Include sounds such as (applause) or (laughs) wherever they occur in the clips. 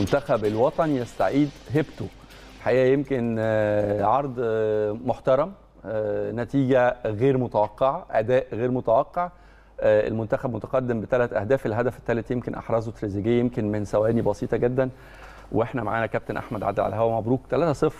المنتخب الوطني يستعيد هيبته الحقيقه يمكن آه، عرض آه، محترم آه، نتيجه غير متوقعه اداء غير متوقع المنتخب متقدم بثلاث اهداف الهدف الثالث يمكن احرزه تريزيجيه يمكن من ثواني بسيطه جدا واحنا معانا كابتن احمد عدل على الهوا مبروك 3-0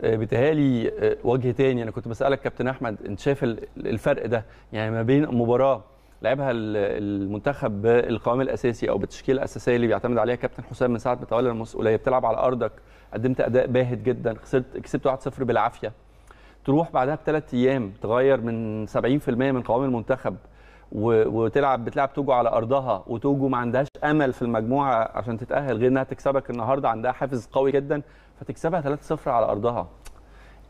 بتهالي وجه تاني انا كنت بسالك كابتن احمد انت شايف الفرق ده يعني ما بين مباراه لعبها المنتخب بالقوام الاساسي او بالتشكيله الاساسيه اللي بيعتمد عليها كابتن حسام من ساعه ما تولى المسؤوليه بتلعب على ارضك قدمت اداء باهت جدا خسرت كسبت 1-0 بالعافيه تروح بعدها بثلاث ايام تغير من 70% من قوام المنتخب وتلعب بتلعب توجو على ارضها وتوجو ما عندهاش امل في المجموعه عشان تتاهل غير انها تكسبك النهارده عندها حافز قوي جدا فتكسبها 3-0 على ارضها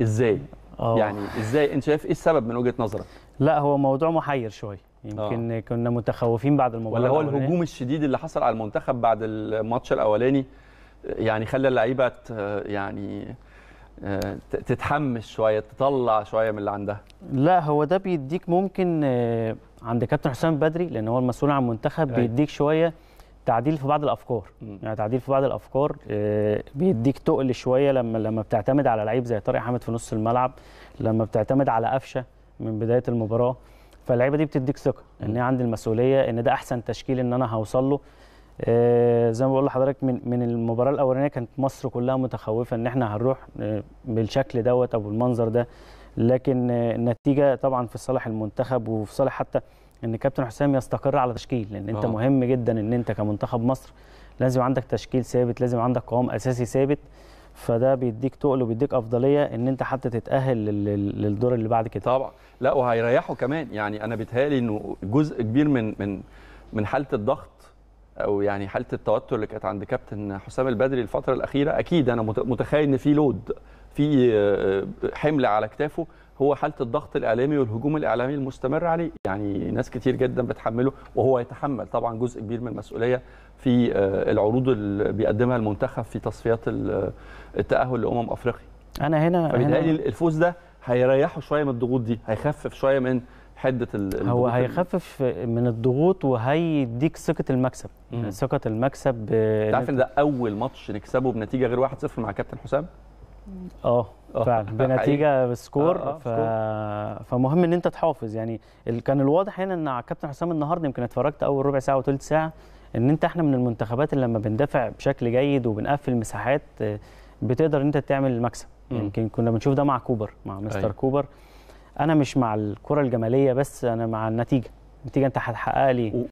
ازاي أوه. يعني ازاي انت شايف ايه السبب من وجهه نظرك لا هو موضوع محير شويه يمكن آه. كنا متخوفين بعد المباراه ولا هو الهجوم الشديد اللي حصل على المنتخب بعد الماتش الاولاني يعني خلى اللعيبه يعني آه، تتحمس شويه تطلع شويه من اللي عندها لا هو ده بيديك ممكن آه، عند كابتن حسام بدري لان هو المسؤول عن المنتخب أي. أيوه. بيديك شويه تعديل في بعض الافكار يعني تعديل في بعض الافكار آه، بيديك تقل شويه لما لما بتعتمد على لعيب زي طارق حامد في نص الملعب لما بتعتمد على قفشه من بدايه المباراه فاللعيبه دي بتديك ثقه ان هي عندي المسؤوليه ان ده احسن تشكيل ان انا هوصل له آه، زي ما بقول لحضرتك من من المباراه الاولانيه كانت مصر كلها متخوفه ان احنا هنروح آه، بالشكل دوت او بالمنظر ده لكن آه، النتيجه طبعا في صالح المنتخب وفي صالح حتى ان كابتن حسام يستقر على تشكيل لان انت آه. مهم جدا ان انت كمنتخب مصر لازم عندك تشكيل ثابت لازم عندك قوام اساسي ثابت فده بيديك تقل وبيديك افضليه ان انت حتى تتاهل للدور اللي بعد كده طبعا لا وهيريحه كمان يعني انا بيتهيألي انه جزء كبير من من من حاله الضغط او يعني حاله التوتر اللي كانت عند كابتن حسام البدري الفتره الاخيره اكيد انا متخيل ان في لود في آه، حمل على كتافه هو حاله الضغط الاعلامي والهجوم الاعلامي المستمر عليه يعني ناس كتير جدا بتحمله وهو يتحمل طبعا جزء كبير من المسؤوليه في آه، العروض اللي بيقدمها المنتخب في تصفيات آه، التاهل لامم افريقيا انا هنا فبالتالي الفوز ده هيريحه شويه من الضغوط دي هيخفف شويه من حده الضغوط هو هيخفف من الضغوط وهيديك ثقه المكسب ثقه المكسب انت عارف ان ده اول ماتش نكسبه بنتيجه غير 1-0 مع كابتن حسام اه،, اه فعلا (laughs) بنتيجه بسكور أوه. أوه. ف... فمهم ان انت تحافظ يعني ال... كان الواضح هنا ان كابتن حسام النهارده يمكن اتفرجت اول ربع ساعه وثلث ساعه ان انت احنا من المنتخبات اللي لما بندافع بشكل جيد وبنقفل مساحات آه، بتقدر ان انت تعمل مكسب يمكن يعني كنا بنشوف ده مع كوبر مع مستر أي. أيوه. كوبر انا مش مع الكره الجماليه بس انا مع النتيجه النتيجه انت هتحققها لي